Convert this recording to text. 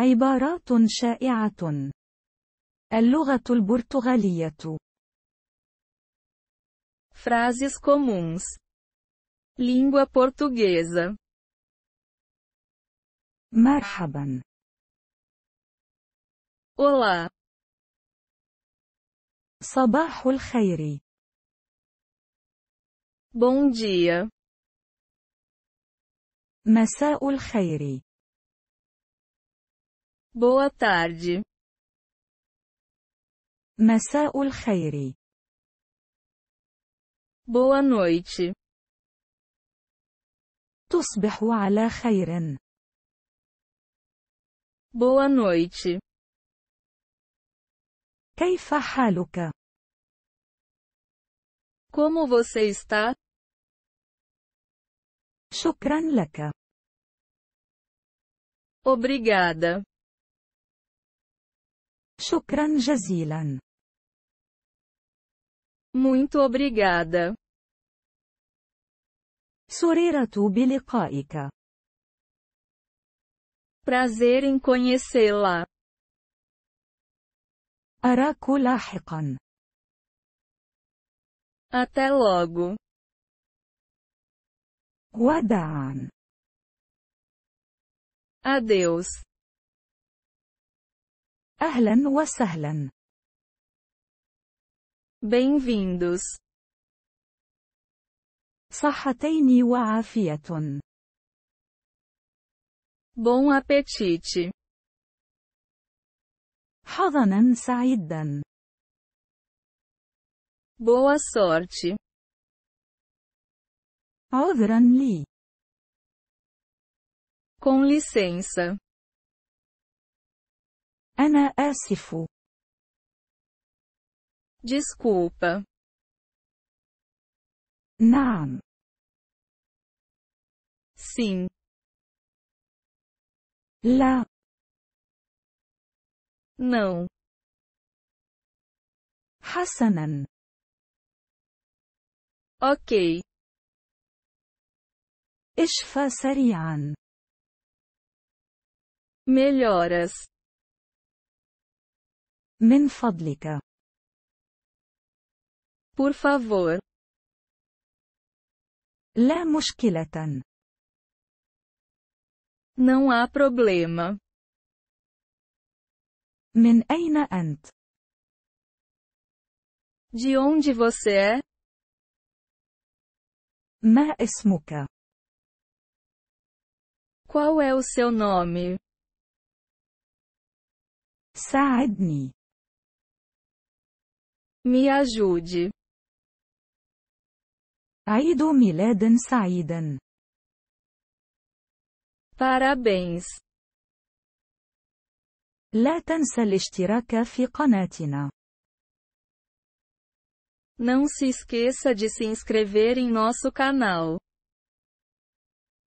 عبارات شائعة اللغة البرتغالية Frases comuns Língua portuguesa مرحبا Olá صباح الخير Bom dia مساء الخير Boa tarde. مساء الخير. Boa noite. تصبح على خير. Boa noite. كيف حالك؟ Como você está? شكرا لك. Obrigada. Shukran jazilan. Muito obrigada. Sureratu bilikaika. Prazer em conhecê-la. Araku lahiqan. Até logo. Wada'an. Adeus. أهلا وسهلا. Bem-vindos. صحتين وعافية. Bom apetite. حظنا سعيدا. Boa sorte. عذرا لي. Com licença. أنا آسف. Desculpa. نعم. Sim. لا. Não. حسنا. Ok. اشفى سريعا. Melhoras. من فضلك. Por favor. لا مشكلة. Não há problema. من أين أنت؟ De onde você é? ما اسمك؟ Qual é o seu nome? ساعدني. Me ajude. Aido ميلادا سعيدا. Parabéns. لا تنسى الاشتراك في قناتنا. Não se esqueça de se inscrever em nosso canal.